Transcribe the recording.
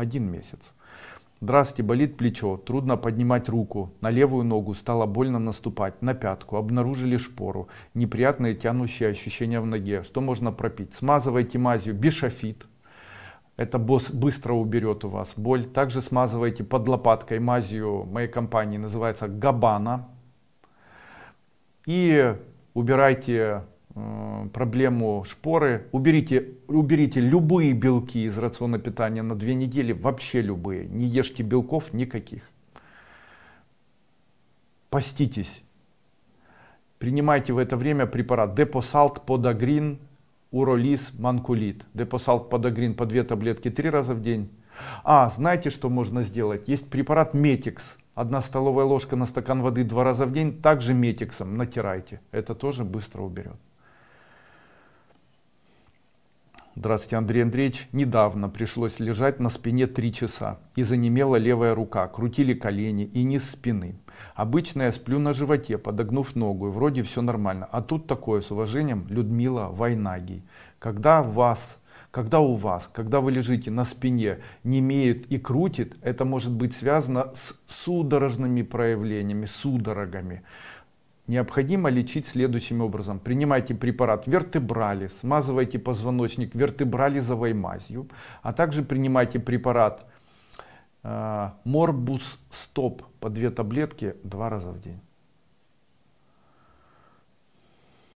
один месяц. Здравствуйте, болит плечо, трудно поднимать руку, на левую ногу стало больно наступать, на пятку, обнаружили шпору, неприятные тянущие ощущения в ноге, что можно пропить? Смазывайте мазью бишофит, это босс быстро уберет у вас боль. Также смазывайте под лопаткой мазью моей компании, называется Габана. И убирайте Э, проблему шпоры. Уберите, уберите любые белки из рациона питания на две недели, вообще любые. Не ешьте белков никаких. Поститесь. Принимайте в это время препарат Депосалт, Подагрин, уролиз, Манкулит. Депосалт, Подагрин по две таблетки три раза в день. А, знаете, что можно сделать? Есть препарат Метикс. Одна столовая ложка на стакан воды два раза в день. Также Метиксом натирайте. Это тоже быстро уберет. Здравствуйте, Андрей Андреевич. Недавно пришлось лежать на спине три часа. И занемела левая рука, крутили колени и низ спины. Обычно я сплю на животе, подогнув ногу, и вроде все нормально. А тут такое, с уважением, Людмила Вайнаги. Когда вас, когда у вас, когда вы лежите на спине, немеет и крутит, это может быть связано с судорожными проявлениями, судорогами необходимо лечить следующим образом. Принимайте препарат вертебрали, смазывайте позвоночник вертебрализовой мазью, а также принимайте препарат э, морбус стоп по две таблетки два раза в день.